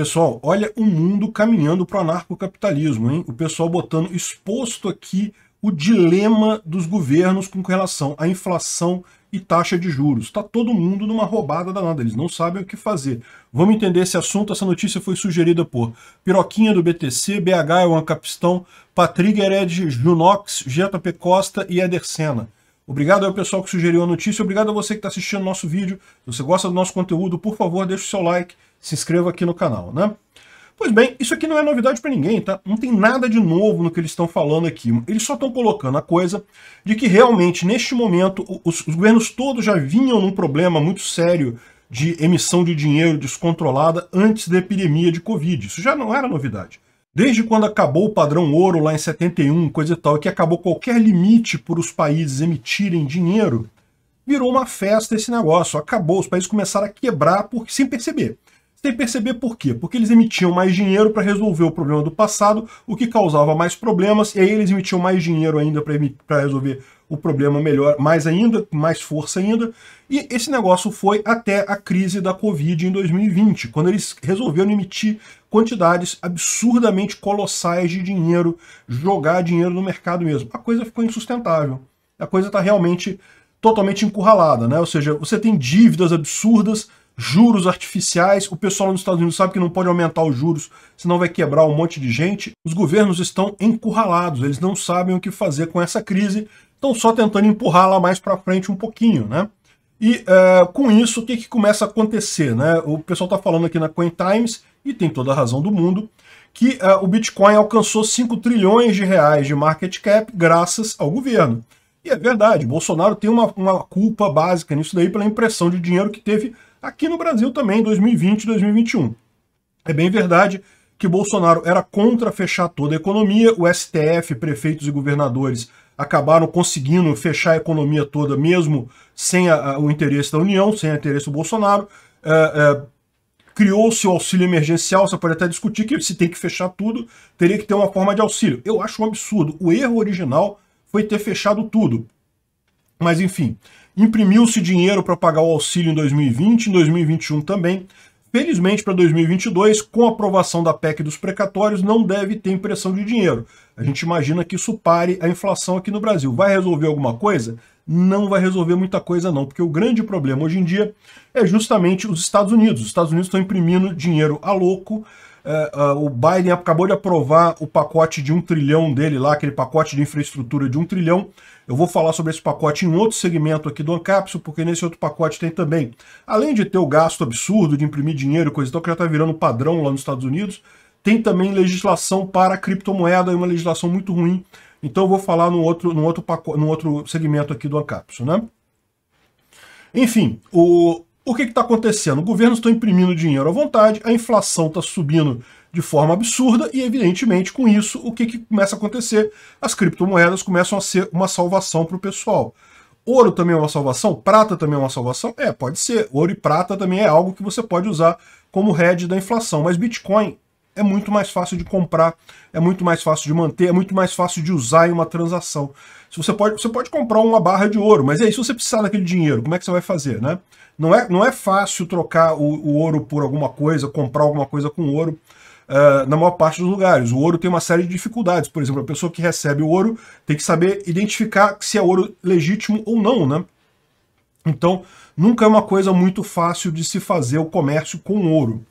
Pessoal, olha o mundo caminhando para o anarcocapitalismo, hein? O pessoal botando exposto aqui o dilema dos governos com relação à inflação e taxa de juros. Está todo mundo numa roubada danada, eles não sabem o que fazer. Vamos entender esse assunto, essa notícia foi sugerida por Piroquinha do BTC, BH é o Ancapistão, Patrick Hered, Junox, JP Costa e Eder Senna. Obrigado ao pessoal que sugeriu a notícia, obrigado a você que está assistindo nosso vídeo. Se você gosta do nosso conteúdo, por favor, deixe o seu like, se inscreva aqui no canal, né? Pois bem, isso aqui não é novidade para ninguém, tá? Não tem nada de novo no que eles estão falando aqui. Eles só estão colocando a coisa de que realmente, neste momento, os, os, governos todos já vinham num problema muito sério de emissão de dinheiro descontrolada antes da epidemia de Covid. Isso já não era novidade. Desde quando acabou o padrão ouro lá em 71, coisa e tal, que acabou qualquer limite por os países emitirem dinheiro, virou uma festa esse negócio. Acabou, os países começaram a quebrar por, sem perceber. Sem perceber por quê? Porque eles emitiam mais dinheiro para resolver o problema do passado, o que causava mais problemas, e aí eles emitiam mais dinheiro ainda para resolver o problema melhor, mais ainda, mais força ainda. E esse negócio foi até a crise da Covid em 2020, quando eles resolveram emitir quantidades absurdamente colossais de dinheiro, jogar dinheiro no mercado mesmo. A coisa ficou insustentável. A coisa está realmente totalmente encurralada, né? Ou seja, você tem dívidas absurdas, juros artificiais. O pessoal nos Estados Unidos sabe que não pode aumentar os juros, senão vai quebrar um monte de gente. Os governos estão encurralados, eles não sabem o que fazer com essa crise, estão só tentando empurrá-la mais para frente um pouquinho, né? E uh, com isso, o que, que começa a acontecer? Né? O pessoal está falando aqui na Coin Times, e tem toda a razão do mundo, que uh, o Bitcoin alcançou 5 trilhões de reais de market cap graças ao governo. E é verdade, Bolsonaro tem uma, uma culpa básica nisso daí pela impressão de dinheiro que teve aqui no Brasil também, 2020 e 2021. É bem verdade que Bolsonaro era contra fechar toda a economia, o STF, prefeitos e governadores acabaram conseguindo fechar a economia toda, mesmo sem a, a, o interesse da União, sem o interesse do Bolsonaro. É, é, Criou-se o auxílio emergencial, você pode até discutir que se tem que fechar tudo, teria que ter uma forma de auxílio. Eu acho um absurdo. O erro original foi ter fechado tudo. Mas enfim, imprimiu-se dinheiro para pagar o auxílio em 2020, em 2021 também. Felizmente para 2022, com a aprovação da PEC dos precatórios, não deve ter impressão de dinheiro. A gente imagina que isso pare a inflação aqui no Brasil. Vai resolver alguma coisa? Não vai resolver muita coisa não, porque o grande problema hoje em dia é justamente os Estados Unidos. Os Estados Unidos estão imprimindo dinheiro a louco, uh, o Biden acabou de aprovar o pacote de um trilhão dele lá, aquele pacote de infraestrutura de um trilhão. Eu vou falar sobre esse pacote em outro segmento aqui do Ancapsul, porque nesse outro pacote tem também, além de ter o gasto absurdo de imprimir dinheiro e coisa e tal, que já está virando padrão lá nos Estados Unidos, tem também legislação para criptomoeda e uma legislação muito ruim. Então eu vou falar no outro, no outro, pacote, no outro segmento aqui do Ancapsul, né? Enfim, o, por que está acontecendo? O governo está imprimindo dinheiro à vontade, a inflação está subindo de forma absurda e, evidentemente, com isso, o que, que começa a acontecer? As criptomoedas começam a ser uma salvação para o pessoal. Ouro também é uma salvação? Prata também é uma salvação? É, pode ser. Ouro e prata também é algo que você pode usar como head da inflação, mas Bitcoin é muito mais fácil de comprar, é muito mais fácil de manter, é muito mais fácil de usar em uma transação. Se você pode, você pode comprar uma barra de ouro, mas aí se você precisar daquele dinheiro, como é que você vai fazer, né? Não é, não é fácil trocar o, o ouro por alguma coisa, comprar alguma coisa com ouro. Uh, na maior parte dos lugares. O ouro tem uma série de dificuldades. Por exemplo, a pessoa que recebe o ouro tem que saber identificar se é ouro legítimo ou não, né? Então, nunca é uma coisa muito fácil de se fazer o comércio com ouro.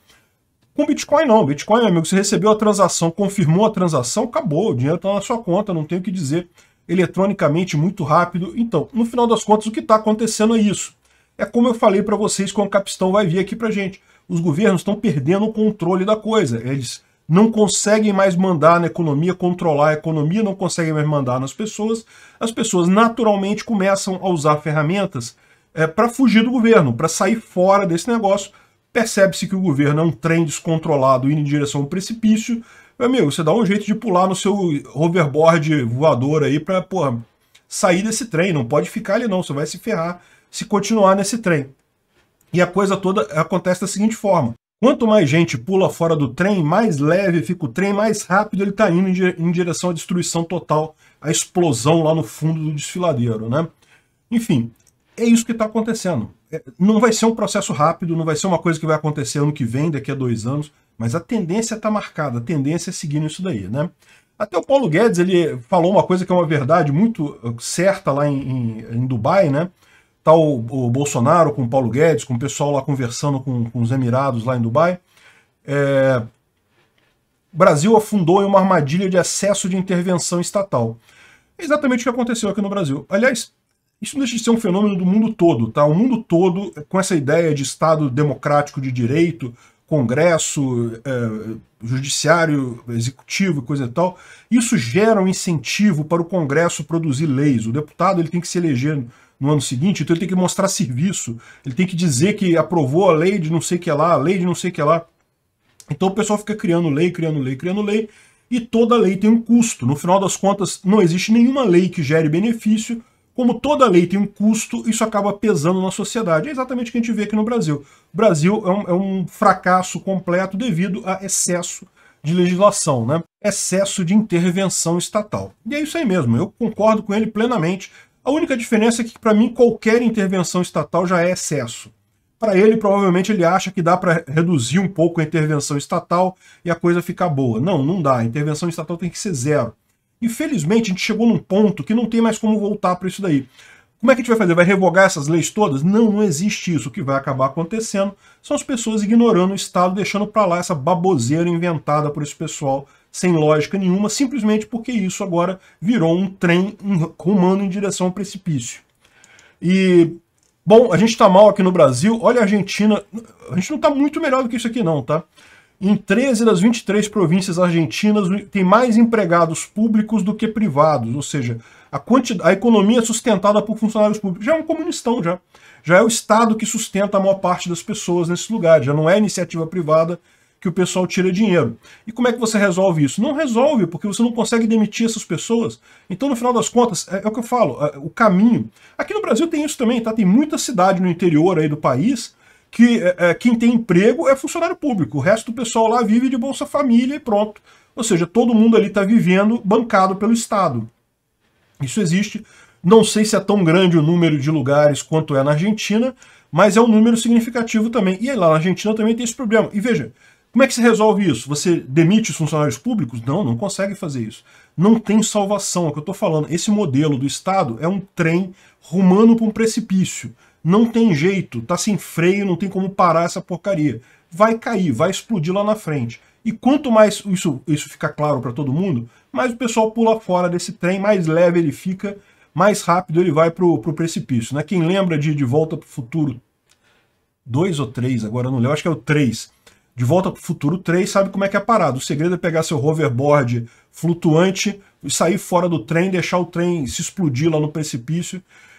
Com Bitcoin não, Bitcoin, meu amigo, você recebeu a transação, confirmou a transação, acabou, o dinheiro está na sua conta, não tem o que dizer, eletronicamente, muito rápido. Então, no final das contas, o que está acontecendo é isso. É como eu falei para vocês quando o Capistão vai vir aqui para gente. Os governos estão perdendo o controle da coisa, eles não conseguem mais mandar na economia, controlar a economia, não conseguem mais mandar nas pessoas, as pessoas naturalmente começam a usar ferramentas é, eh, para fugir do governo, para sair fora desse negócio, percebe-se que o governo é um trem descontrolado indo em direção ao precipício. Meu amigo, você dá um jeito de pular no seu hoverboard voador aí pra, porra, sair desse trem. Não pode ficar ali não, você vai se ferrar se continuar nesse trem. E a coisa toda acontece da seguinte forma. Quanto mais gente pula fora do trem, mais leve fica o trem, mais rápido ele está indo em direção à destruição total, à explosão lá no fundo do desfiladeiro, né? Enfim, é isso que está acontecendo. É, não vai ser um processo rápido, não vai ser uma coisa que vai acontecer ano que vem, daqui a dois anos, mas a tendência está marcada, a tendência é seguindo isso daí, né? Até o Paulo Guedes ele falou uma coisa que é uma verdade muito uh, certa lá em, em, em Dubai, né? Tá o, o, Bolsonaro com o Paulo Guedes, com o pessoal lá conversando com, com os Emirados lá em Dubai. É... O Brasil afundou em uma armadilha de acesso de intervenção estatal. É exatamente o que aconteceu aqui no Brasil. Aliás, isso não deixa de ser um fenômeno do mundo todo, tá? O mundo todo, com essa ideia de Estado democrático de direito, Congresso, é, Judiciário, Executivo, coisa e tal, isso gera um incentivo para o Congresso produzir leis. O deputado ele tem que se eleger no ano seguinte, então ele tem que mostrar serviço, ele tem que dizer que aprovou a lei de não sei que lá, a lei de não sei que lá. Então o pessoal fica criando lei, criando lei, criando lei, e toda lei tem um custo. No final das contas, não existe nenhuma lei que gere benefício, como toda lei tem um custo, isso acaba pesando na sociedade. É exatamente o que a gente vê aqui no Brasil. O Brasil é um, é um fracasso completo devido a excesso de legislação, né? excesso de intervenção estatal. E é isso aí mesmo, eu concordo com ele plenamente. A única diferença é que, para mim, qualquer intervenção estatal já é excesso. Para ele, provavelmente, ele acha que dá para reduzir um pouco a intervenção estatal e a coisa ficar boa. Não, não dá. A intervenção estatal tem que ser zero. Infelizmente, a gente chegou num ponto que não tem mais como voltar para isso daí. Como é que a gente vai fazer? Vai revogar essas leis todas? Não, não existe isso. O que vai acabar acontecendo são as pessoas ignorando o Estado, deixando para lá essa baboseira inventada por esse pessoal, sem lógica nenhuma, simplesmente porque isso agora virou um trem rumando em direção ao precipício. E, bom, a gente está mal aqui no Brasil. Olha a Argentina. A gente não está muito melhor do que isso aqui não, tá? Em 13 das 23 províncias argentinas, tem mais empregados públicos do que privados, ou seja, a, a economia é sustentada por funcionários públicos. Já é um comunistão, já. Já é o Estado que sustenta a maior parte das pessoas nesse lugar, já não é iniciativa privada que o pessoal tira dinheiro. E como é que você resolve isso? Não resolve, porque você não consegue demitir essas pessoas. Então, no final das contas, é, é o que eu falo, é, o caminho. Aqui no Brasil tem isso também, tá? Tem muita cidade no interior aí do país que é, é, quem tem emprego é funcionário público, o resto do pessoal lá vive de Bolsa Família e pronto. Ou seja, todo mundo ali está vivendo bancado pelo Estado. Isso existe. Não sei se é tão grande o número de lugares quanto é na Argentina, mas é um número significativo também. E aí, lá na Argentina também tem esse problema. E veja, como é que se resolve isso? Você demite os funcionários públicos? Não, não consegue fazer isso. Não tem salvação, é o que eu estou falando. Esse modelo do Estado é um trem rumando para um precipício. Não tem jeito, tá sem freio, não tem como parar essa porcaria. Vai cair, vai explodir lá na frente. E quanto mais isso, isso fica claro para todo mundo, mais o pessoal pula fora desse trem, mais leve ele fica, mais rápido ele vai para o precipício. Né? Quem lembra de De Volta para o Futuro 2 ou 3, agora não lembro, acho que é o 3. De Volta para o Futuro 3 sabe como é que é parado. O segredo é pegar seu hoverboard flutuante e sair fora do trem, deixar o trem se explodir lá no precipício.